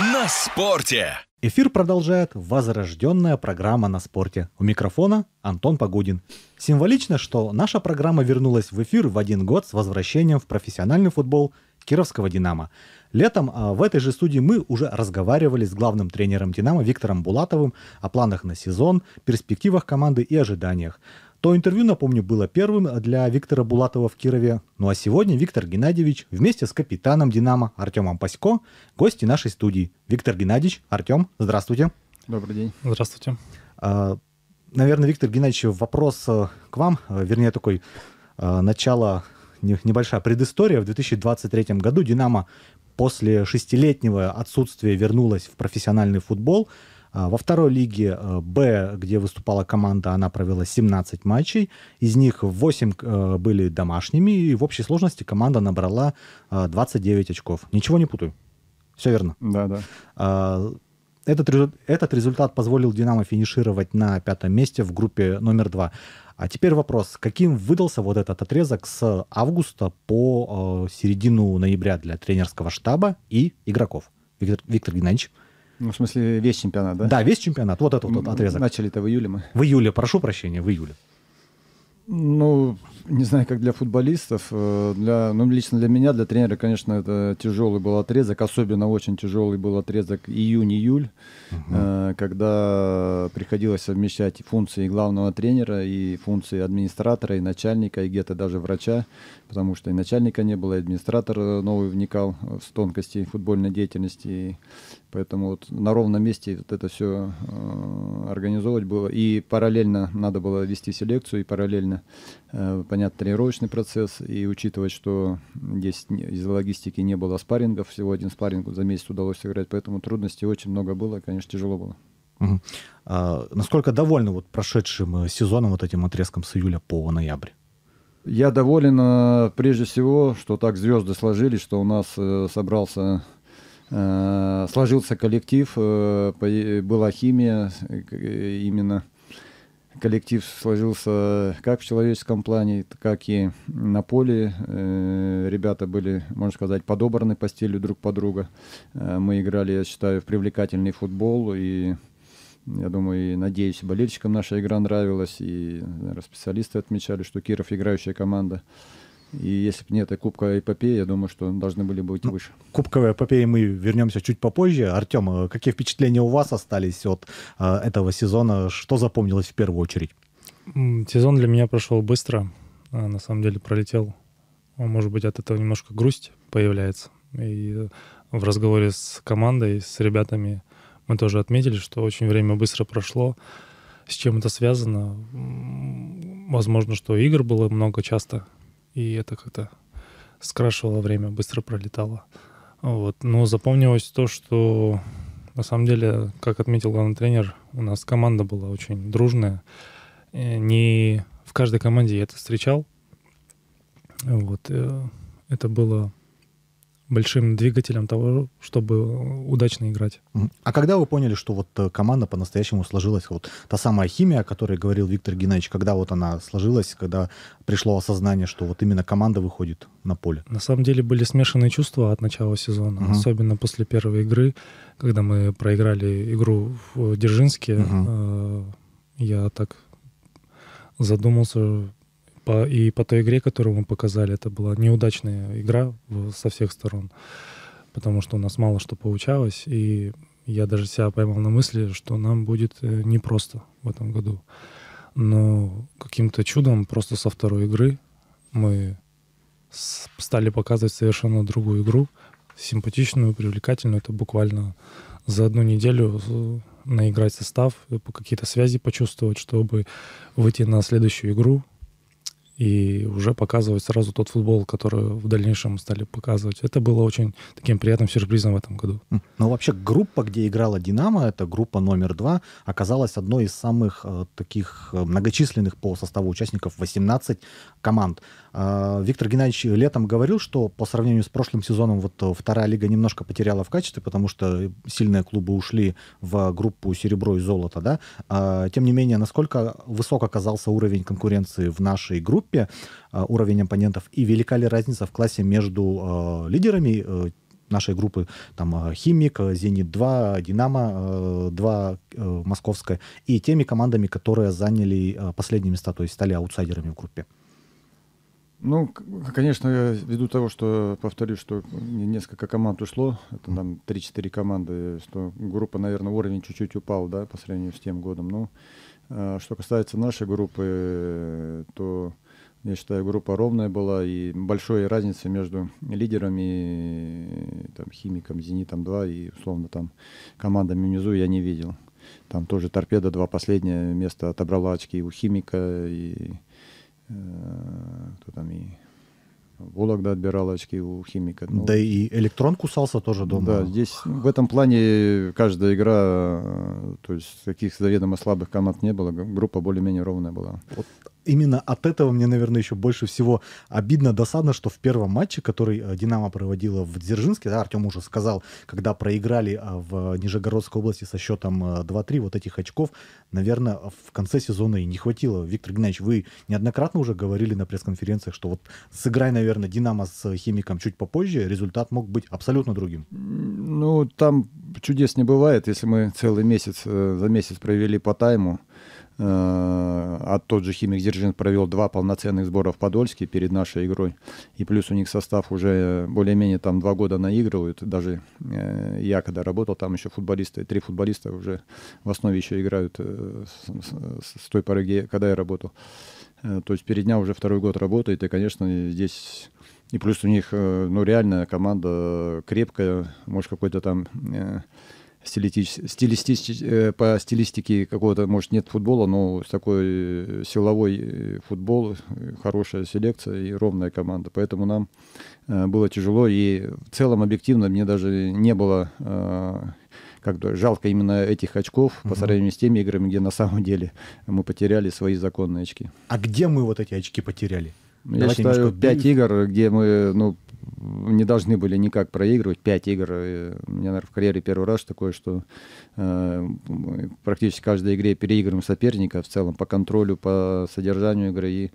на спорте. Эфир продолжает возрожденная программа на спорте. У микрофона Антон Погодин. Символично, что наша программа вернулась в эфир в один год с возвращением в профессиональный футбол кировского «Динамо». Летом а, в этой же студии мы уже разговаривали с главным тренером «Динамо» Виктором Булатовым о планах на сезон, перспективах команды и ожиданиях. То интервью, напомню, было первым для Виктора Булатова в Кирове. Ну а сегодня Виктор Геннадьевич вместе с капитаном «Динамо» Артемом Пасько гости нашей студии. Виктор Геннадьевич, Артем, здравствуйте. Добрый день. Здравствуйте. А, наверное, Виктор Геннадьевич, вопрос э, к вам, э, вернее, такой э, начало, небольшая предыстория. В 2023 году «Динамо» после шестилетнего отсутствия вернулась в профессиональный футбол – а, во второй лиге э, Б, где выступала команда, она провела 17 матчей. Из них 8 э, были домашними, и в общей сложности команда набрала 29 э, очков. Ничего не путаю. Все верно. Да, да. А, этот, этот результат позволил «Динамо» финишировать на пятом месте в группе номер два. А теперь вопрос, каким выдался вот этот отрезок с августа по середину ноября для тренерского штаба и игроков? Виктор, Виктор Геннадьевич? Ну, в смысле, весь чемпионат, да? Да, весь чемпионат. Вот этот вот отрезок. начали это в июле мы. В июле, прошу прощения, в июле. Ну, не знаю, как для футболистов, э, для, ну, лично для меня, для тренера, конечно, это тяжелый был отрезок, особенно очень тяжелый был отрезок июнь-июль, угу. когда приходилось совмещать функции главного тренера и функции администратора, и начальника, и где-то даже врача, потому что и начальника не было, и администратор э, новый вникал в э, тонкости футбольной деятельности. И поэтому вот на ровном месте вот это все э, организовывать было. И параллельно надо было вести селекцию, и параллельно, э, понятно, тренировочный процесс. И учитывать, что здесь из логистики не было спаррингов, всего один спарринг за месяц удалось сыграть, поэтому трудностей очень много было, и, конечно, тяжело было. Угу. А, насколько довольны вот прошедшим э, сезоном, вот этим отрезком с июля по ноябрь? Я доволен э, прежде всего, что так звезды сложились, что у нас э, собрался э, сложился коллектив, была химия именно. Коллектив сложился как в человеческом плане, как и на поле. Ребята были, можно сказать, подобраны по стилю друг под друга. Мы играли, я считаю, в привлекательный футбол и я думаю, и надеюсь, болельщикам наша игра нравилась, и наверное, специалисты отмечали, что Киров играющая команда. И если бы не эта кубковая эпопея, я думаю, что должны были быть идти ну, выше. Кубковая эпопея мы вернемся чуть попозже. Артем, э, какие впечатления у вас остались от э, этого сезона? Что запомнилось в первую очередь? Сезон для меня прошел быстро. А, на самом деле пролетел. А может быть, от этого немножко грусть появляется. И э, в разговоре с командой, с ребятами мы тоже отметили, что очень время быстро прошло. С чем это связано? Возможно, что игр было много часто, и это как-то скрашивало время, быстро пролетало. Вот. Но запомнилось то, что на самом деле, как отметил главный тренер, у нас команда была очень дружная. Э, не в каждой команде я это встречал. Вот. Э, это было большим двигателем того, чтобы удачно играть. А когда вы поняли, что вот э, команда по-настоящему сложилась, вот та самая химия, о которой говорил Виктор Геннадьевич, когда вот она сложилась, когда пришло осознание, что вот именно команда выходит на поле? На самом деле были смешанные чувства от начала сезона, угу. особенно после первой игры, когда мы проиграли игру в Дзержинске. Угу. Я так задумался, по, и по той игре, которую мы показали, это была неудачная игра со всех сторон, потому что у нас мало что получалось, и я даже себя поймал на мысли, что нам будет э, непросто в этом году. Но каким-то чудом просто со второй игры мы стали показывать совершенно другую игру, симпатичную, привлекательную. Это буквально за одну неделю э, наиграть состав, э, какие-то связи почувствовать, чтобы выйти на следующую игру и уже показывать сразу тот футбол, который в дальнейшем стали показывать. Это было очень таким приятным сюрпризом в этом году. Но ну, вообще группа, где играла «Динамо», это группа номер два, оказалась одной из самых э, таких э, многочисленных по составу участников, 18 команд. Э, Виктор Геннадьевич летом говорил, что по сравнению с прошлым сезоном вот э, вторая лига немножко потеряла в качестве, потому что сильные клубы ушли в группу «Серебро» и «Золото». Да? Э, тем не менее, насколько высок оказался уровень конкуренции в нашей группе, группе, а, уровень оппонентов, и велика ли разница в классе между а, лидерами э, нашей группы, там а, «Химик», э, «Зенит-2», «Динамо-2», э, «Московская», и теми командами, которые заняли последние места, то есть стали аутсайдерами в группе? Ну, конечно, ввиду того, что, повторюсь, что несколько команд ушло, это там 3-4 команды, что группа, наверное, уровень чуть-чуть упал, да, по сравнению с тем годом. Но ну, что касается нашей группы, то я считаю, группа ровная была, и большой разницы между лидерами, там, химиком, Зенитом-2 и, условно, там, командами внизу я не видел. Там тоже торпеда два последнее место отобрала очки у химика, и э, кто там и Волок, да, отбирал очки у химика. Ну, да и электрон кусался тоже дома. Да, здесь ну, в этом плане каждая игра, э, то есть каких заведомо слабых команд не было, группа более-менее ровная была. Вот именно от этого мне, наверное, еще больше всего обидно, досадно, что в первом матче, который э, «Динамо» проводила в Дзержинске, да, Артем уже сказал, когда проиграли а, в Нижегородской области со счетом 2-3, э, вот этих очков, наверное, в конце сезона и не хватило. Виктор Геннадьевич, вы неоднократно уже говорили на пресс-конференциях, что вот сыграй, наверное, «Динамо» с «Химиком» чуть попозже, результат мог быть абсолютно другим. Ну, там чудес не бывает, если мы целый месяц, э, за месяц провели по тайму, Э, а тот же Химик Дзержинск провел два полноценных сбора в Подольске перед нашей игрой. И плюс у них состав уже более-менее там два года наигрывают. Даже э, я когда работал, там еще футболисты, три футболиста уже в основе еще играют э, с, с, с той поры, где, когда я работал. То есть перед дня уже второй год работает, и, конечно, здесь... И плюс у них, ну, реальная команда крепкая, может, какой-то там стилистич стилистически, э, по стилистике какого-то, может, нет футбола, но такой э, силовой э, футбол, хорошая селекция и ровная команда. Поэтому нам было тяжело. И в целом, объективно, мне даже не было как бы жалко именно этих очков угу. по сравнению с теми играми, где на самом деле мы потеряли свои законные очки. А где мы вот эти очки потеряли? Я Давайте считаю, немножко... игр, где мы ну, не должны были никак проигрывать. Пять игр. у меня, наверное, в карьере первый раз такое, что э, практически в каждой игре переигрываем соперника в целом по контролю, по содержанию игры и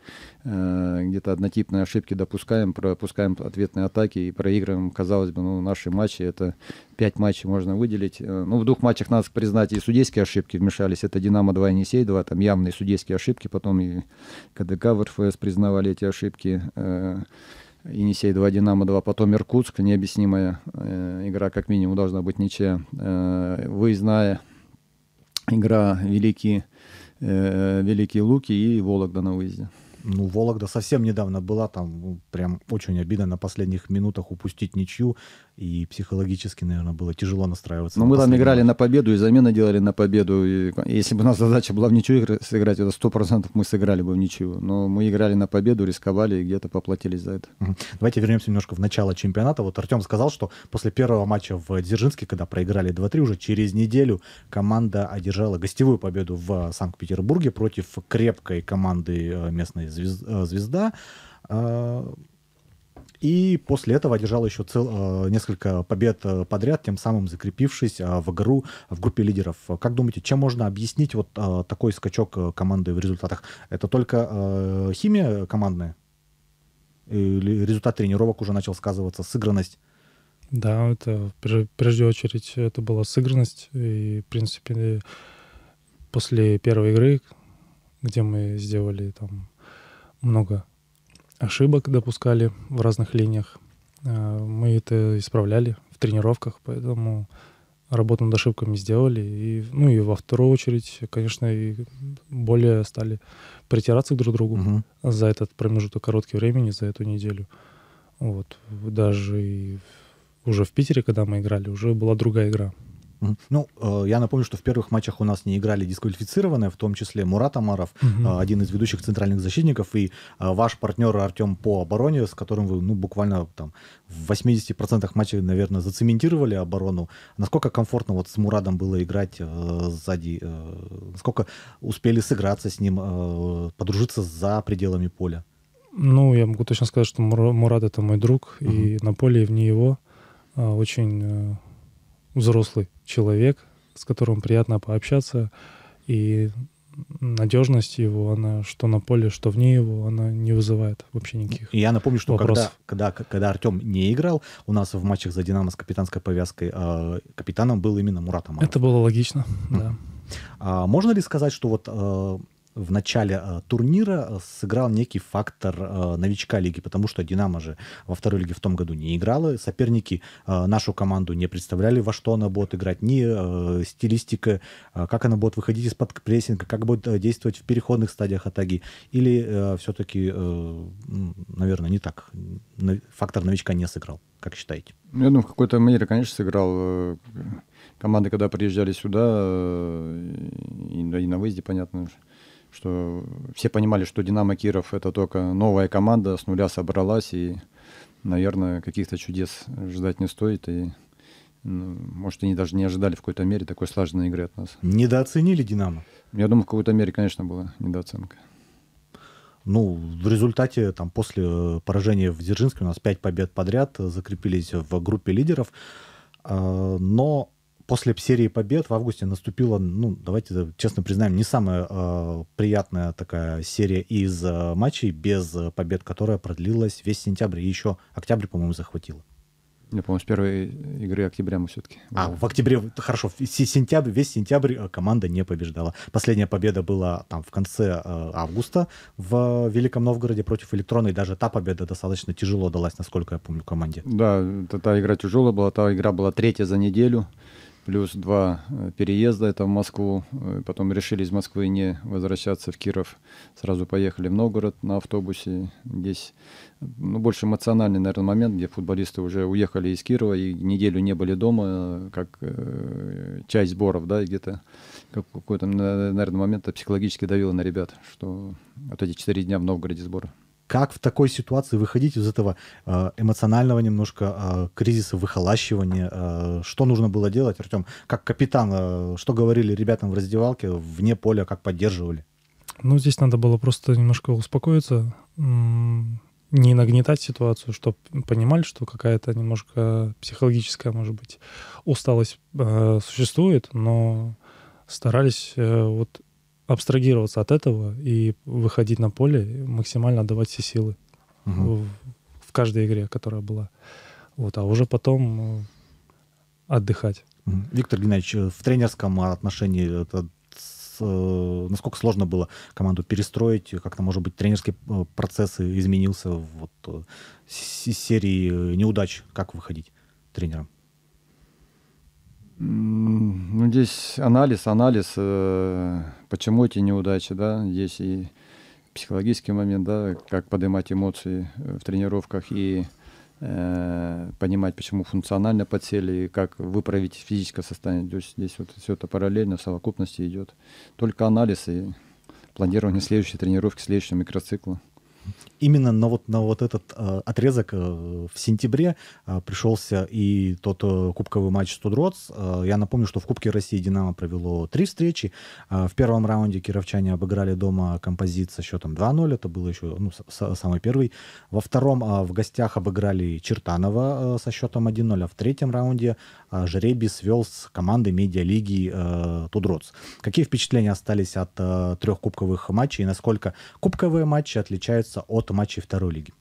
э, где-то однотипные ошибки допускаем, пропускаем ответные атаки и проигрываем. Казалось бы, ну, наши матчи это пять матчей можно выделить. Э, ну, в двух матчах, надо признать, и судейские ошибки вмешались. Это «Динамо» 2, «Енисей» 2, там явные судейские ошибки. Потом и КДК в РФС признавали эти ошибки. Э, Енисей 2, Динамо 2, потом Иркутск, необъяснимая э, игра, как минимум, должна быть ничья. Э, выездная игра Великие, э, Великие Луки и Вологда на выезде. Ну, Вологда совсем недавно была, там прям очень обидно на последних минутах упустить ничью и психологически, наверное, было тяжело настраиваться. Но на мы там играли на победу, и замены делали на победу. И если бы у нас задача была в ничью сыграть, это сто процентов мы сыграли бы в ничью. Но мы играли на победу, рисковали и где-то поплатились за это. Давайте вернемся немножко в начало чемпионата. Вот Артем сказал, что после первого матча в Дзержинске, когда проиграли 2-3, уже через неделю команда одержала гостевую победу в Санкт-Петербурге против крепкой команды э, местной э, «Звезда». А, и после этого одержал еще цел, э, несколько побед э, подряд, тем самым закрепившись э, в игру в группе лидеров. Как думаете, чем можно объяснить вот такой скачок команды в результатах? Это только химия командная? Или результат тренировок уже начал сказываться, сыгранность? Да, это прежде очередь это была сыгранность. И, в принципе, после первой игры, где мы сделали там много ошибок допускали в разных линиях. Э, мы это исправляли в тренировках, поэтому работу над ошибками сделали. И, ну и во вторую очередь, конечно, и более стали притираться друг к другу угу. за этот промежуток короткий времени, за эту неделю. Вот. Даже и уже в Питере, когда мы играли, уже была другая игра. Ну, э, я напомню, что в первых матчах у нас не играли дисквалифицированные, в том числе Мурат Амаров, угу. один из ведущих центральных защитников, и э, ваш партнер Артем по обороне, с которым вы ну, буквально там, в 80% матчей, наверное, зацементировали оборону. Насколько комфортно вот с Мурадом было играть э, сзади? Э, насколько успели сыграться с ним, э, подружиться за пределами поля? Ну, я могу точно сказать, что Мурат — это мой друг, угу. и на поле, и вне его очень взрослый человек, с которым приятно пообщаться, и надежность его, она что на поле, что вне его, она не вызывает вообще никаких И я напомню, что вопросов. когда, когда, когда Артем не играл, у нас в матчах за «Динамо» с капитанской повязкой э, капитаном был именно Мурат Амаров. Это было логично, да. А можно ли сказать, что вот э, в начале э, турнира э, сыграл некий фактор э, новичка лиги, потому что «Динамо» же во второй лиге в том году не играла, соперники э, нашу команду не представляли, во что она будет играть, ни э, стилистика, э, как она будет выходить из-под прессинга, как будет э, действовать в переходных стадиях атаки, или э, все-таки, э, наверное, не так, фактор новичка не сыграл, как считаете? Ну, я думаю, в какой-то мере, конечно, сыграл э, команды, когда приезжали сюда, э, и, и на выезде, понятно, что все понимали, что «Динамо Киров» — это только новая команда, с нуля собралась, и, наверное, каких-то чудес ждать не стоит, и ну, может, они даже не ожидали в какой-то мере такой слаженной игры от нас. Недооценили «Динамо»? Я думаю, в какой-то мере, конечно, была недооценка. Ну, в результате, там, после поражения в Дзержинске у нас пять побед подряд закрепились в группе лидеров. А, но после серии побед в августе наступила, ну, давайте честно признаем, не самая э, приятная такая серия из э, матчей без э, побед, которая продлилась весь сентябрь и еще октябрь, по-моему, захватила. Я помню, с первой игры октября мы все-таки... А, в октябре, хорошо, сентябрь, весь сентябрь э, команда не побеждала. Последняя победа была там в конце э, августа в Великом Новгороде против Электрона, даже та победа достаточно тяжело далась, насколько я помню, команде. Да, та, та игра тяжелая была, та игра была третья за неделю плюс два э, переезда это в Москву. Э, потом решили из Москвы не возвращаться в Киров. Сразу поехали в Новгород на автобусе. Здесь ну, больше эмоциональный, наверное, момент, где футболисты уже уехали из Кирова и неделю не были дома, э, как э, часть сборов, да, и где-то какой-то, наверное, момент психологически давило на ребят, что вот эти четыре дня в Новгороде сбора как в такой ситуации выходить из этого э, эмоционального немножко э, кризиса, выхолащивания? Э, что нужно было делать, Артем? Как капитан, что говорили ребятам в раздевалке, вне поля, как поддерживали? Ну, здесь надо было просто немножко успокоиться, не нагнетать ситуацию, чтобы понимали, что какая-то немножко психологическая, может быть, усталость существует, но старались вот абстрагироваться от этого и выходить на поле, максимально отдавать все силы угу. в, в каждой игре, которая была. Вот, а уже потом э, отдыхать. Виктор Геннадьевич, э, в тренерском отношении э, это насколько сложно было команду перестроить, как-то, может быть, тренерский процесс изменился вот, с серии неудач, как выходить тренером? Ну, здесь анализ, анализ, э, почему эти неудачи, да, здесь и психологический момент, да, как поднимать эмоции э, в тренировках и э, понимать, почему функционально подсели, и как выправить физическое состояние. То есть здесь вот все это параллельно, в совокупности идет. Только анализ и планирование следующей тренировки, следующего микроцикла именно на вот, на вот этот э, отрезок э, в сентябре э, пришелся и тот э, кубковый матч Студроц. Э, я напомню, что в Кубке России «Динамо» провело три встречи. Э, в первом раунде кировчане обыграли дома композит со счетом 2-0. Это был еще ну, с- самый первый. Во втором э, в гостях обыграли Чертанова э, со счетом 1-0. А в третьем раунде э, Жеребий свел с командой медиалиги э, Тудроц. Какие впечатления остались от э, трех кубковых матчей и насколько кубковые матчи отличаются отличался от матчей второй лиги?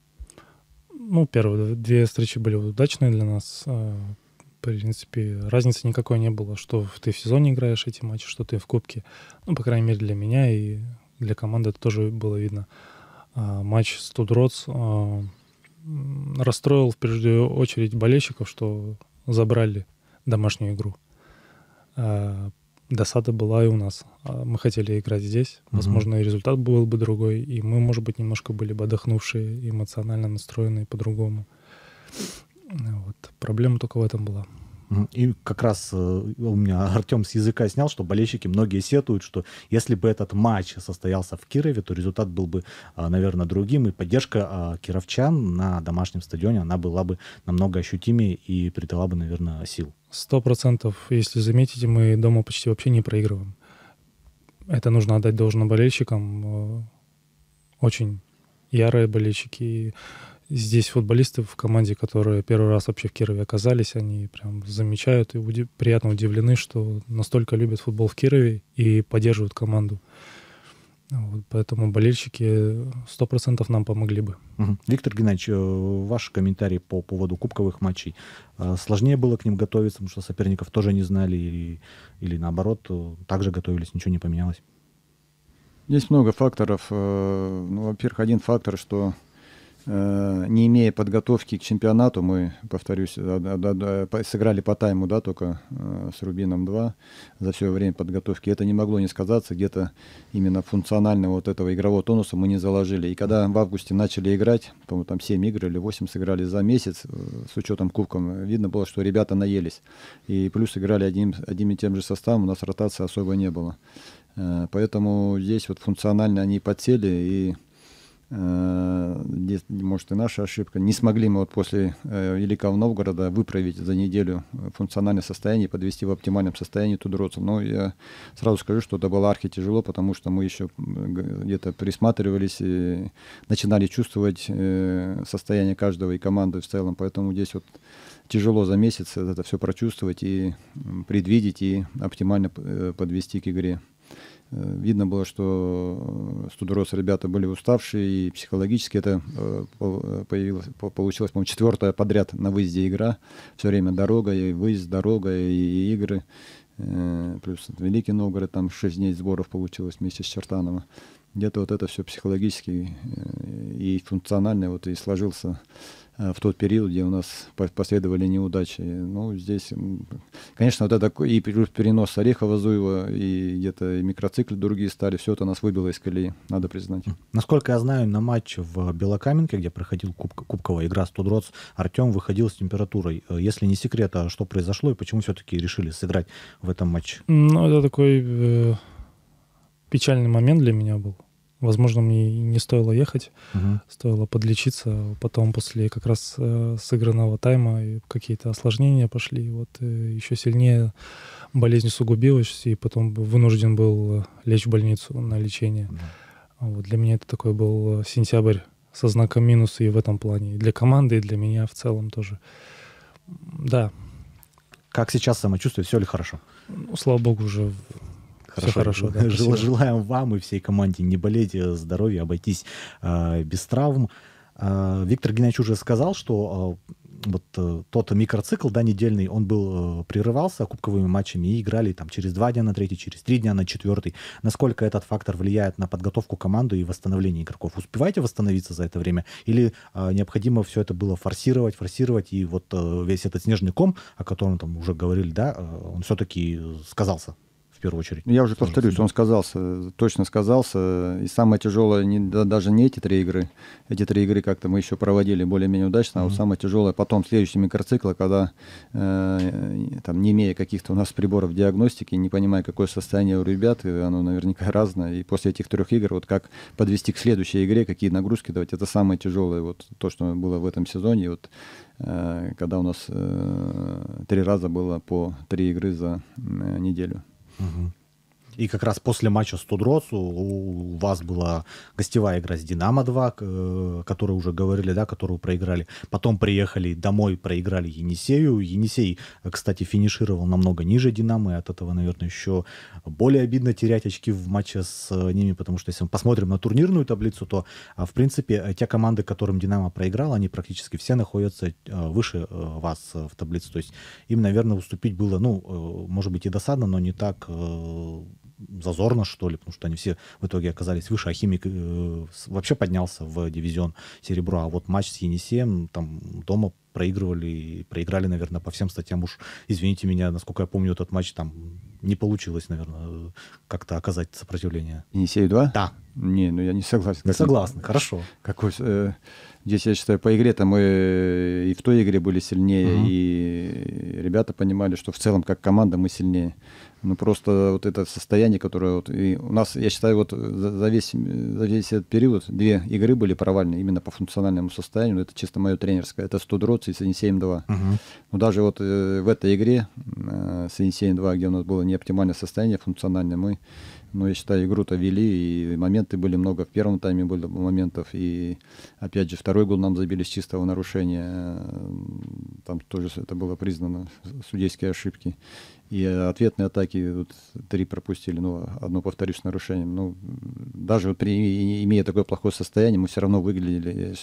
Ну, первые две встречи были удачные для нас. А, в принципе, разницы никакой не было, что ты в сезоне играешь эти матчи, что ты в кубке. Ну, по крайней мере, для меня и для команды это тоже было видно. А, матч с Тудроц а, расстроил в первую очередь болельщиков, что забрали домашнюю игру досада была и у нас. А мы хотели играть здесь, возможно, mm-hmm. и результат был бы другой, и мы, может быть, немножко были бы отдохнувшие, эмоционально настроенные по-другому. Вот. Проблема только в этом была. И как раз э, у меня Артем с языка снял, что болельщики многие сетуют, что если бы этот матч состоялся в Кирове, то результат был бы, а, наверное, другим, и поддержка а, кировчан на домашнем стадионе, она была бы намного ощутимее и придала бы, наверное, сил. Сто процентов. Если заметите, мы дома почти вообще не проигрываем. Это нужно отдать должно болельщикам. Э, очень ярые болельщики. здесь футболисты в команде, которые первый раз вообще в Кирове оказались, они прям замечают и уди- приятно удивлены, что настолько любят футбол в Кирове и поддерживают команду. Вот, поэтому болельщики 100% нам помогли бы. Угу. Виктор Геннадьевич, э, ваши комментарии по поводу кубковых матчей. Э, сложнее было к ним готовиться, потому что соперников тоже не знали, или, или наоборот, э, также готовились, ничего не поменялось? Здесь много факторов. Ну, во-первых, один фактор, что Э, не имея подготовки к чемпионату, мы, повторюсь, сыграли по тайму, да, только э, с Рубином 2 за все время подготовки. Это не могло не сказаться, где-то именно функционального вот этого игрового тонуса мы не заложили. И когда в августе начали играть, по-моему, там 7 игр или 8 сыграли за месяц, э, с учетом кубком, видно было, что ребята наелись. И плюс играли одним, одним и тем же составом, у нас ротации особо не было. Поэтому здесь вот функционально они подсели и Э, здесь, может, и наша ошибка. Не смогли мы вот после э, Великого Новгорода выправить за неделю э, функциональное состояние подвести в оптимальном состоянии тудроцев. Но я сразу скажу, что это было архи тяжело, потому что мы еще где-то присматривались и начинали чувствовать состояние каждого и команды в целом. Поэтому здесь вот тяжело за месяц это все прочувствовать и предвидеть и оптимально подвести к игре. Э, видно было, что э, студорос ребята были уставшие, и психологически это э, появилось, получилось, по-моему, четвертая подряд на выезде игра. Все время дорога, и выезд, дорога, и игры. Плюс Великий Новгород, там шесть дней сборов получилось вместе с Чертановым. Где-то вот это все психологически и функционально вот и сложился Э, в тот период, где у нас последовали неудачи. Ну, здесь, конечно, вот это и перенос Орехова, Зуева, и где-то и микроциклы другие стали, все это нас выбило из колеи, надо признать. Насколько я знаю, на матче в Белокаменке, где проходил куб, кубковая игра «Студроц», Артем выходил с температурой. Э, если не секрет, а что произошло и почему все-таки решили сыграть в этом матче? Ну, это такой э, печальный момент для меня был. Возможно, мне не стоило ехать, угу. стоило подлечиться. Потом после как раз э, сыгранного тайма какие-то осложнения пошли. Вот э, еще сильнее болезнь усугубилась, и потом вынужден был э, лечь в больницу на лечение. Угу. Вот для меня это такой был э, сентябрь со знаком минуса и в этом плане. И для команды, и для меня в целом тоже. Да. Как сейчас самочувствие? Все ли хорошо? Ну, слава богу, уже хорошо. Все хорошо, да, Жел, желаем вам и всей команде не болеть, э, здоровья, обойтись э, без травм. Э, Виктор Геннадьевич уже сказал, что э, вот э, тот микроцикл, да, недельный, он был, э, прерывался кубковыми матчами и играли там через два дня на третий, через три дня на четвертый. Насколько этот фактор влияет на подготовку команды и восстановление игроков? Успеваете восстановиться за это время? Или э, необходимо все это было форсировать, форсировать, и вот э, весь этот снежный ком, о котором там уже говорили, да, э, он все-таки э, сказался? в первую очередь. Я уже повторюсь, он сказался, точно сказался. И самое тяжелое не, да, даже не эти три игры. Эти три игры как-то мы еще проводили более-менее удачно. Mm-hmm. А вот самое тяжелое потом следующий микроцикл, когда э, там не имея каких-то у нас приборов диагностики, не понимая, какое состояние у ребят, и оно наверняка разное. И после этих трех игр вот как подвести к следующей игре, какие нагрузки давать, это самое тяжелое вот то, что было в этом сезоне. И вот э, когда у нас э, три раза было по три игры за неделю. Mm-hmm. И как раз после матча с Тудросу у вас была гостевая игра с «Динамо-2», э, которую уже говорили, да, которую проиграли. Потом приехали домой, проиграли «Енисею». «Енисей», э, кстати, финишировал намного ниже «Динамо», и от этого, наверное, еще более обидно терять очки в матче с э, ними, потому что если мы посмотрим на турнирную таблицу, то, а, в принципе, те команды, которым «Динамо» проиграл, они практически все находятся выше вас в таблице. То есть им, наверное, уступить было, ну, может быть, и досадно, но не так зазорно, что ли, потому что они все в итоге оказались выше, а Химик э, вообще поднялся в дивизион серебро, а вот матч с Енисеем там дома проигрывали и проиграли, наверное, по всем статьям. Уж, извините меня, насколько я помню, этот матч там не получилось, наверное, как-то оказать сопротивление. Енисею 2? Да. Не, ну я не согласен. Не согласен, хорошо. Какой, э, здесь, я считаю, по игре-то мы и в той игре были сильнее, угу. и ребята понимали, что в целом как команда мы сильнее. Ну просто вот это состояние, которое вот и у нас, я считаю, вот за, за, весь, за весь этот период две игры были провальные именно по функциональному состоянию. Ну, это чисто мое тренерское. Это Студрот 7-7-2. Угу. Но даже вот э, в этой игре э, 7-7-2, где у нас было неоптимальное состояние функциональное, мы, ну, я считаю, игру-то вели, и моменты были много. В первом тайме было моментов, и, опять же, второй гол нам забили с чистого нарушения. Э, там тоже это было признано, судейские ошибки. И ответные атаки вот, три пропустили, ну, одно, повторюсь, с нарушением. Ну, даже при, имея такое плохое состояние, мы все равно выглядели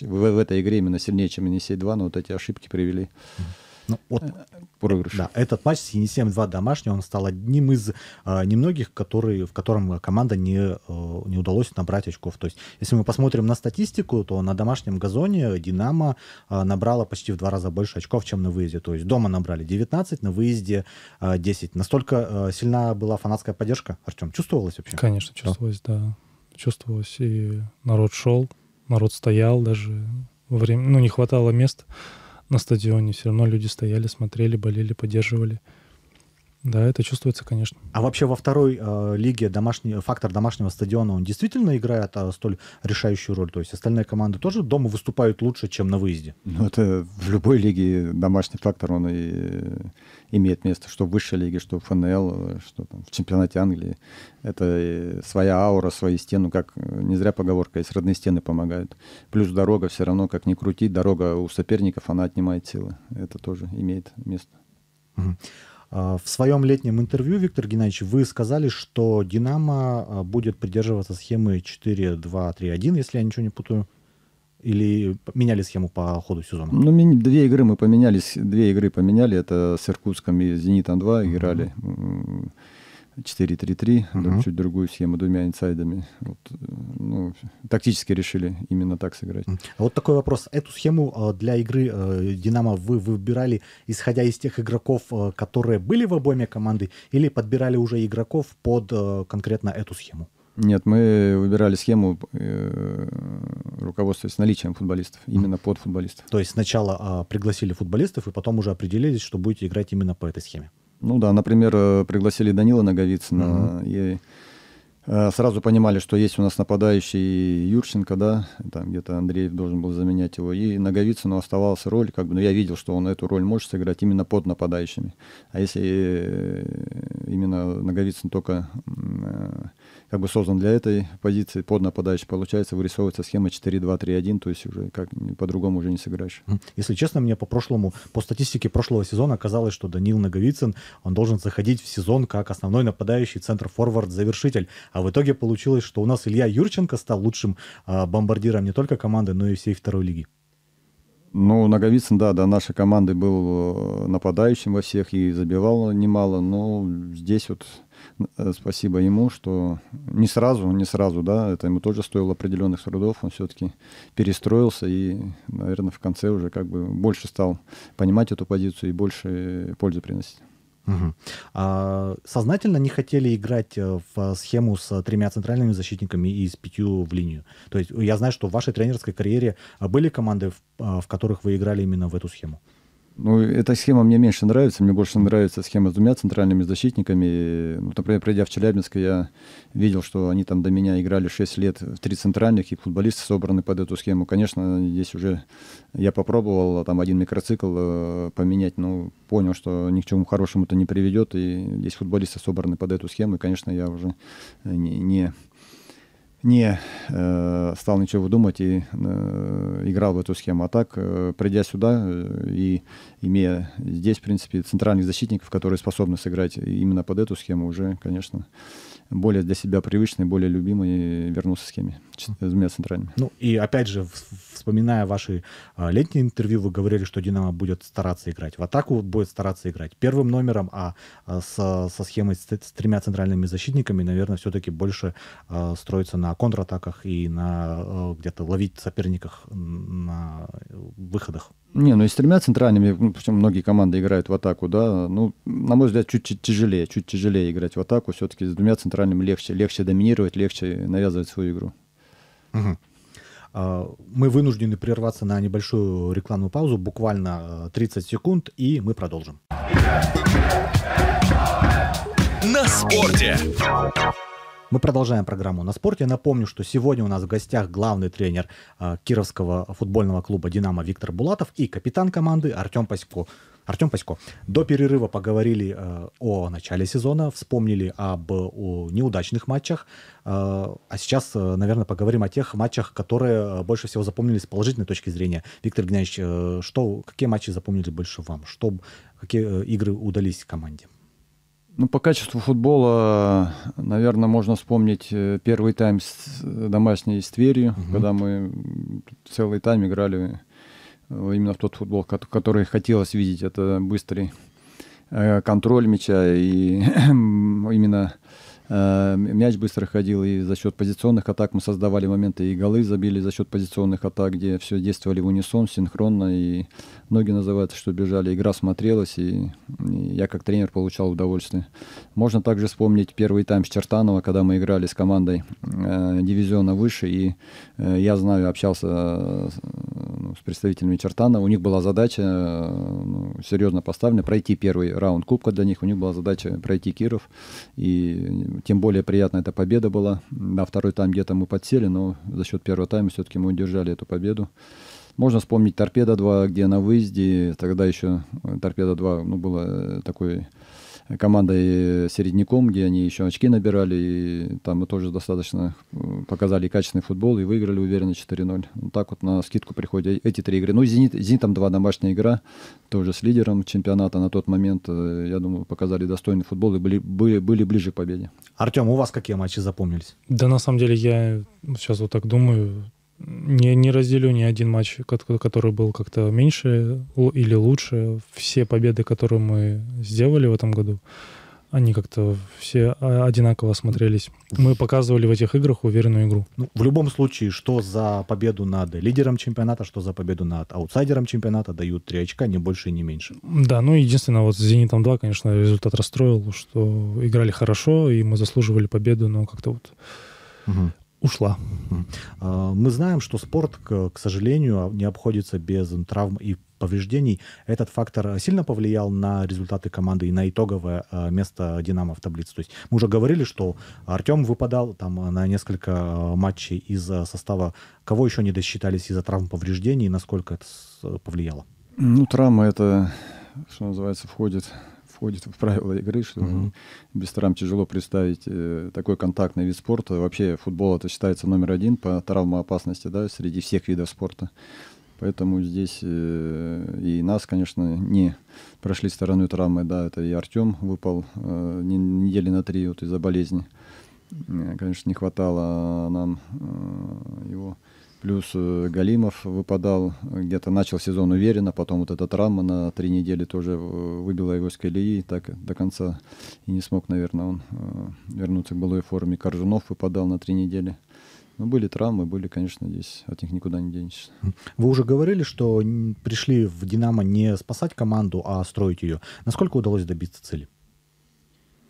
в, в этой игре именно сильнее, чем Енисей-2, e но вот эти ошибки привели. Mm-hmm. Ну, вот э, проигрыш. Да, этот матч с Енисеем 2 домашний, он стал одним из э, немногих, который, в котором команда не, э, не удалось набрать очков. То есть, если мы посмотрим на статистику, то на домашнем газоне «Динамо» э, набрала почти в два раза больше очков, чем на выезде. То есть, дома набрали 19, на выезде э, 10. Настолько э, сильна была фанатская поддержка, Артем? Чувствовалась вообще? Конечно, чувствовалось, да. да. Чувствовалось, и народ шел, народ стоял даже. Во время, ну, не хватало места на стадионе все равно люди стояли, смотрели, болели, поддерживали. Да, это чувствуется, конечно. А вообще во второй э, лиге домашний, фактор домашнего стадиона, он действительно играет а, столь решающую роль? То есть остальные команды тоже дома выступают лучше, чем на выезде? Ну, это в любой лиге домашний фактор, он и э, имеет место, что в высшей лиге, что в ФНЛ, что там, в чемпионате Англии. Это своя аура, свои стены, как э, не зря поговорка, есть родные стены помогают. Плюс дорога все равно, как ни крути, дорога у соперников, она отнимает силы. Это тоже имеет место. Угу. А, в своем летнем интервью, Виктор Геннадьевич, вы сказали, что «Динамо» а, будет придерживаться схемы 4-2-3-1, если я ничего не путаю. Или меняли схему по ходу сезона? Ну, две игры мы поменялись, две игры поменяли. Это с Иркутском и Зенитом 2 играли. Mm-hmm. 4-3-3, угу. чуть другую схему, двумя инсайдами. Вот, э, ну, тактически решили именно так сыграть. А вот такой вопрос. Эту схему э, для игры э, «Динамо» вы выбирали, исходя из тех игроков, которые были в обойме команды, или подбирали уже игроков под конкретно эту схему? Нет, мы выбирали схему, э, руководствуясь наличием футболистов, именно под футболистов. То есть сначала э, пригласили футболистов, и потом уже определились, что будете играть именно по этой схеме? Ну да, например, э, пригласили Данила Наговицына, угу. и э, сразу понимали, что есть у нас нападающий Юрченко, да, там где-то Андреев должен был заменять его, и Наговицыну оставалась роль, как бы, но ну, я видел, что он эту роль может сыграть именно под нападающими. А если э, именно Наговицын только как бы создан для этой позиции под нападающий. Получается, вырисовывается схема 4-2-3-1, то есть уже как по-другому уже не сыграешь. Если честно, мне по прошлому, по статистике прошлого сезона казалось, что Данил Наговицын, он должен заходить в сезон как основной нападающий центр-форвард-завершитель. А в итоге получилось, что у нас Илья Юрченко стал лучшим а, бомбардиром не только команды, но и всей второй лиги. Ну, Наговицын, да, да, нашей команды был э, нападающим во всех и забивал немало, но здесь вот Э, спасибо ему, что не сразу, не сразу, да, это ему тоже стоило определенных трудов, он все-таки перестроился и, наверное, в конце уже как бы больше стал понимать эту позицию и больше пользы приносить. Угу. А, сознательно не хотели играть э, в схему с тремя центральными защитниками и с пятью в линию. То есть я знаю, что в вашей тренерской карьере а, были команды, в, а, в которых вы играли именно в эту схему. Ну, эта схема мне меньше нравится. Мне больше нравится схема с двумя центральными защитниками. Ну, например, пройдя в Челябинск, я видел, что они там до меня играли 6 лет в три центральных, и футболисты собраны под эту схему. Конечно, здесь уже я попробовал а там один микроцикл э, поменять, но понял, что ни к чему хорошему это не приведет, и здесь футболисты собраны под эту схему, и, конечно, я уже э, не, не не э, стал ничего думать и э, играл в эту схему. А так, э, придя сюда э, и имея здесь, в принципе, центральных защитников, которые способны сыграть именно под эту схему, уже, конечно, более для себя привычный, более любимый вернулся с с двумя центральными. Ну и опять же, вспоминая ваши а, летние интервью, вы говорили, что Динамо будет стараться играть. В атаку будет стараться играть первым номером, а, а со, со схемой с, тремя центральными защитниками, наверное, все-таки больше а, строится на контратаках и на где-то ловить соперниках на выходах. Не, ну и с тремя центральными, ну, причем многие команды играют в атаку, да, ну, на мой взгляд, чуть-чуть тяжелее, чуть тяжелее играть в атаку, все-таки с двумя центральными легче, легче доминировать, легче навязывать свою игру. Угу. Мы вынуждены прерваться на небольшую рекламную паузу, буквально 30 э, секунд, и мы продолжим. На спорте. Мы продолжаем программу на спорте. Напомню, что сегодня у нас в гостях главный тренер э, Кировского футбольного клуба «Динамо» Виктор Булатов и капитан команды Артем Пасько. Артем Пасько, до перерыва поговорили э, о начале сезона, вспомнили об о неудачных матчах, э, а сейчас, э, наверное, поговорим о тех матчах, которые больше всего запомнились с положительной точки зрения. Виктор Геннадьевич, э, что, какие матчи запомнились больше вам? Что, какие э, игры удались команде? Ну, по качеству футбола, наверное, можно вспомнить э, первый тайм с, э, домашней с Тверью, угу. когда мы целый тайм играли э, именно в тот футбол, который хотелось видеть. Это быстрый контроль мяча и именно мяч быстро ходил, и за счет позиционных атак мы создавали моменты, и голы забили за счет позиционных атак, где все действовали в унисон, синхронно, и Многие называют, что бежали, игра смотрелась, и, я как тренер получал удовольствие. Можно также вспомнить первый тайм с Чертанова, когда мы играли с командой э, дивизиона выше, и э, я знаю, общался э, с представителями Чертанова, у них была задача э, ну, серьезно поставлена, пройти первый раунд Кубка для них, у них была задача пройти Киров, и тем более приятная эта победа была. На второй тайм где-то мы подсели, но за счет первого тайма все-таки мы удержали эту победу. Можно вспомнить «Торпеда-2», где на выезде, тогда еще э, «Торпеда-2» ну, была э, такой э, командой середняком, где они еще очки набирали, и там мы тоже достаточно показали качественный футбол и выиграли уверенно 4-0. Вот так вот на скидку приходят эти три игры. Ну, «Зенит», Зенит там два домашняя игра, тоже с лидером чемпионата на тот момент, я думаю, показали достойный футбол и были, были, были ближе к победе. Артем, у вас какие матчи запомнились? Да, на самом деле, я сейчас вот так думаю, не, не разделю ни один матч, который был как-то меньше или лучше. Все победы, которые мы сделали в этом году, они как-то все одинаково смотрелись. Мы показывали в этих играх уверенную игру. Ну, в любом случае, что за победу над лидером чемпионата, что за победу над аутсайдером чемпионата дают три очка, не больше и не меньше. Да, ну единственное, вот с «Зенитом 2», конечно, результат расстроил, что играли хорошо, и мы заслуживали победу, но как-то вот Угу ушла. А, мы знаем, что спорт, к, сожалению, а, не обходится без травм и повреждений. Этот фактор а, сильно повлиял на результаты команды и на итоговое место «Динамо» в таблице. То есть мы уже говорили, что Артем выпадал там на несколько матчей из состава. Кого еще не досчитались из-за травм повреждений и насколько это повлияло? Ну, травма — это, что называется, входит входит в правила игры, что угу. без травм тяжело представить э, такой контактный вид спорта. Вообще футбол это считается номер один по травмоопасности, да, среди всех видов спорта. Поэтому здесь э, и нас, конечно, не прошли стороной травмы. Да, это и Артем выпал э, недели на три вот из-за болезни. Э, конечно, не хватало нам э, его Плюс э, Галимов выпадал, где-то начал сезон уверенно, потом вот эта травма на три недели тоже э, выбила его с колеи, так до конца и не смог, наверное, он э, вернуться к былой форме. Коржунов выпадал на три недели. Ну, были травмы, были, конечно, здесь от них никуда не денешься. Вы уже говорили, что пришли в «Динамо» не спасать команду, а строить ее. Насколько удалось добиться цели?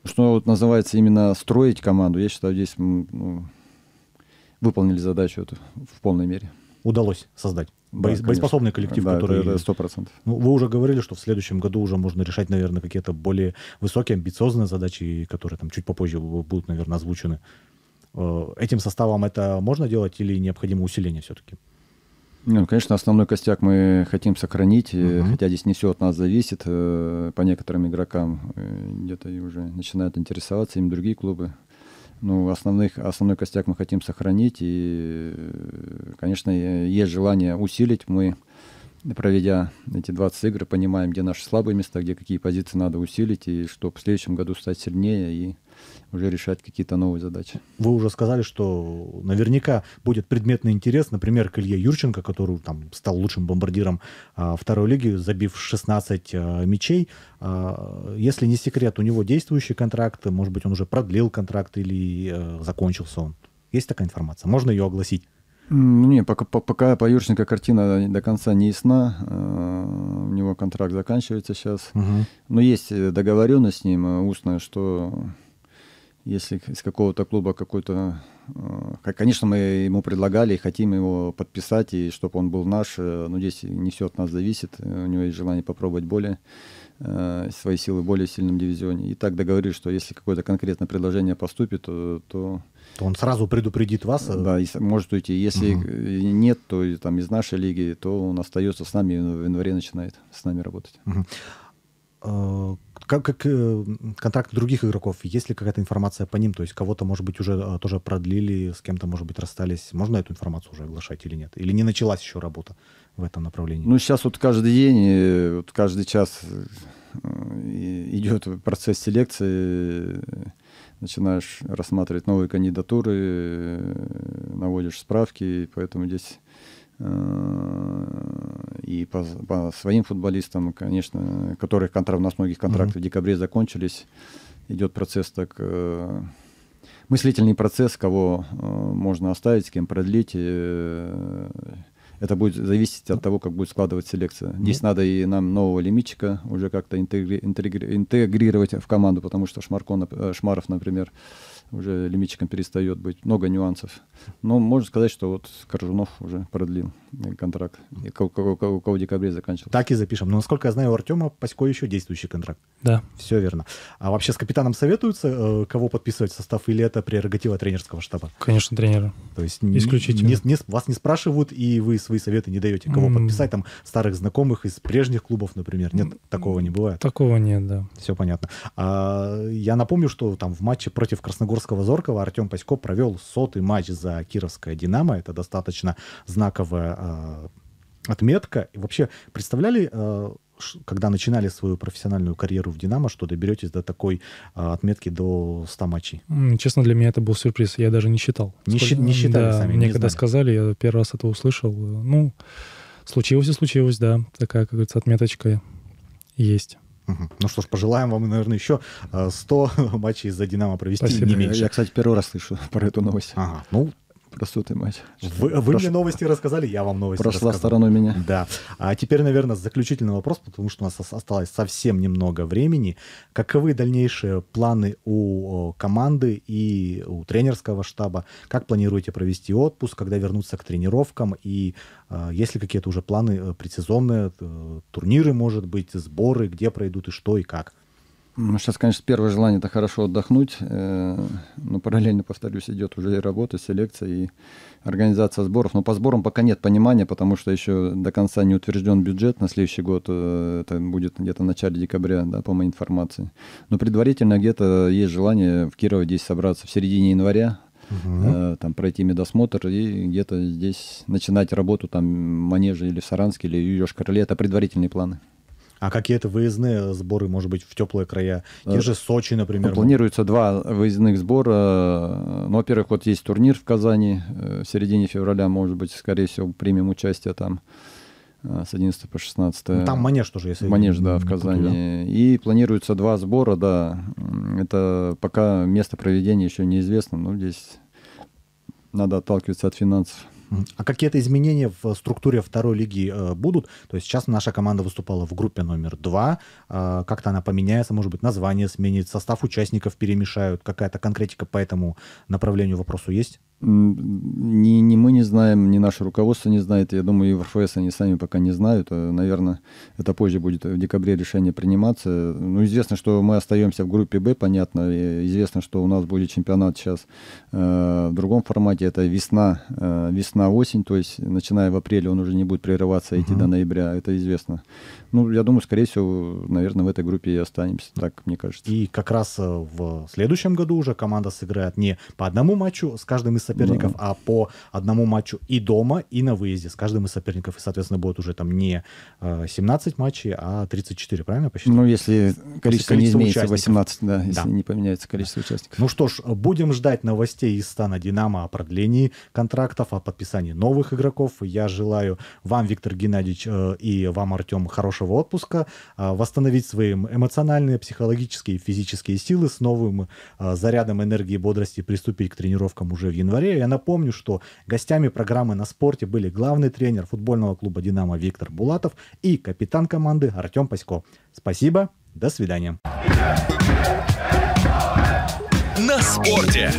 Что вот называется именно строить команду, я считаю, здесь ну, выполнили задачу эту в полной мере. Удалось создать боес, да, боеспособный коллектив, да, который... Да, сто процентов. Ну, вы уже говорили, что в следующем году уже можно решать, наверное, какие-то более высокие, амбициозные задачи, которые там чуть попозже будут, наверное, озвучены. Э, этим составом это можно делать или необходимо усиление все-таки? Ну, конечно, основной костяк мы хотим сохранить, угу. хотя здесь не все от нас зависит. Э, по некоторым игрокам где-то уже начинают интересоваться им другие клубы ну, основных, основной костяк мы хотим сохранить. И, конечно, есть желание усилить. Мы, проведя эти 20 игр, понимаем, где наши слабые места, где какие позиции надо усилить, и чтобы в следующем году стать сильнее и уже решать какие-то новые задачи. Вы уже сказали, что наверняка будет предметный интерес, например, к Илье Юрченко, который там стал лучшим бомбардиром а, второй лиги, забив 16 а, мячей. А, если не секрет, у него действующий контракт, может быть, он уже продлил контракт или а, закончился он. Есть такая информация? Можно ее огласить? Не, пока, пока по Юрченко картина до конца не ясна. А, у него контракт заканчивается сейчас. Угу. Но есть договоренность с ним а, устная, что если из какого-то клуба какой-то... Э, конечно, мы ему предлагали и хотим его подписать, и чтобы он был наш, э, но здесь не все от нас зависит. Э, у него есть желание попробовать более свои силы в более сильном дивизионе. И так договорились, что если какое-то конкретное предложение поступит, то... То, он сразу предупредит вас? Да, может уйти. Если угу. нет, то там, из нашей лиги, то он остается с нами в январе начинает с нами работать. Угу. Э, как, как э, контракты других игроков, есть ли какая-то информация по ним? То есть кого-то, может быть, уже э, тоже продлили, с кем-то, может быть, расстались. Можно эту информацию уже оглашать или нет? Или не началась еще работа в этом направлении? Ну, сейчас вот каждый день, вот каждый час идет процесс селекции, начинаешь рассматривать новые кандидатуры, наводишь справки, поэтому здесь Э, и по, по своим футболистам, конечно, которых контракт, у нас многих контракты mm-hmm. в декабре закончились, идет процесс так э, мыслительный процесс, кого э, можно оставить, с кем продлить. Это будет зависеть от того, как будет складывать селекция. Здесь mm-hmm. надо и нам нового лимитчика уже как-то интегри- интегри- интегрировать в команду, потому что Шмарко, Шмаров, например, э, уже лимитчиком перестает быть. Много нюансов. Но можно сказать, что вот Коржунов уже продлил контракт. И около декабре заканчивался. Так и запишем. Но, насколько я знаю, у Артема Пасько еще действующий контракт. Да. Все верно. А вообще с капитаном советуются, э, кого подписывать в состав, или это прерогатива тренерского штаба? Конечно, тренера. То есть Исключительно. Не, не, вас не спрашивают, и вы свои советы не даете. Кого mm. подписать, там, старых знакомых из прежних клубов, например. Нет, mm. такого не бывает. Такого нет, да. Все понятно. А, я напомню, что там в матче против Красногорского Зоркова Артем Пасько провел сотый матч за Кировское «Динамо». Это достаточно знаковое Э, отметка. И вообще, представляли, э, когда начинали свою профессиональную карьеру в «Динамо», что доберетесь до такой э, отметки до 100 матчей? Честно, для меня это был сюрприз. Я даже не считал. Не, Сколько... не считали да, сами? Мне когда знали. сказали, я первый раз это услышал. Ну, случилось и случилось, да. Такая, как говорится, отметочка есть. Ну что ж, пожелаем вам, наверное, еще 100 матчей за «Динамо» провести, Спасибо. не меньше. Я, кстати, первый раз слышу про эту новость. Ага, ну, Просто мать. Вы, вы Прош... мне новости рассказали, я вам новости Прошла рассказал. стороной меня. Да. А теперь, наверное, заключительный вопрос, потому что у нас осталось совсем немного времени. Каковы дальнейшие планы у команды и у тренерского штаба? Как планируете провести отпуск, когда вернуться к тренировкам? И э, есть ли какие-то уже планы э, предсезонные, э, турниры, может быть, сборы, где пройдут и что и как? Ну, сейчас, конечно, первое желание это хорошо отдохнуть, э, но параллельно, повторюсь, идет уже и работа, селекция и организация сборов. Но по сборам пока нет понимания, потому что еще до конца не утвержден бюджет на следующий год. Э, это будет где-то в начале декабря, да, по моей информации. Но предварительно где-то есть желание в Кирово здесь собраться в середине января, угу. э, там пройти медосмотр и где-то здесь начинать работу там в Манеже или в Саранске или в Южкорле. Это предварительные планы а какие-то выездные сборы, может быть, в теплые края? Те э, же Сочи, например. Ну, планируется два выездных сбора. Э, ну, во-первых, вот есть турнир в Казани э, в середине февраля, может быть, скорее всего, примем участие там с 11 по 16. Ну, там Манеж тоже, если... Манеж, да, в Казани. Туда. И планируется два сбора, да. Это пока место проведения еще неизвестно, но здесь надо отталкиваться от финансов. А какие-то изменения в структуре второй лиги э, будут? То есть сейчас наша команда выступала в группе номер два. Э, как-то она поменяется, может быть, название сменит, состав участников перемешают. Какая-то конкретика по этому направлению вопросу есть? Ни, ни мы не знаем, ни наше руководство не знает. Я думаю, и в РФС они сами пока не знают. Э, наверное, это позже будет в декабре решение приниматься. Ну, известно, что мы остаемся в группе Б, понятно. И известно, что у нас будет чемпионат сейчас э, в другом формате. Это весна, э, весна-осень. То есть, начиная в апреле, он уже не будет прерываться, идти угу. до ноября. Это известно. Ну, я думаю, скорее всего, наверное, в этой группе и останемся, так мне кажется. И как раз э, в следующем году уже команда сыграет не по одному матчу с каждым из соперников, да. а по одному матчу и дома, и на выезде с каждым из соперников. И, соответственно, будет уже там не 17 э, матчей, а 34, правильно посчитал? Ну, если количество, количество не изменится, 18, да, если да. не поменяется количество участников. Ну что ж, будем ждать новостей из стана «Динамо» о продлении контрактов, о подписании новых игроков. Я желаю вам, Виктор Геннадьевич, э, и вам, Артем, хорошего хорошего отпуска, а, восстановить свои эмоциональные, психологические и физические силы с новым а, зарядом энергии и бодрости приступить к тренировкам уже в январе. Я напомню, что гостями программы на спорте были главный тренер футбольного клуба «Динамо» Виктор Булатов и капитан команды Артем Пасько. Спасибо, до свидания. На спорте.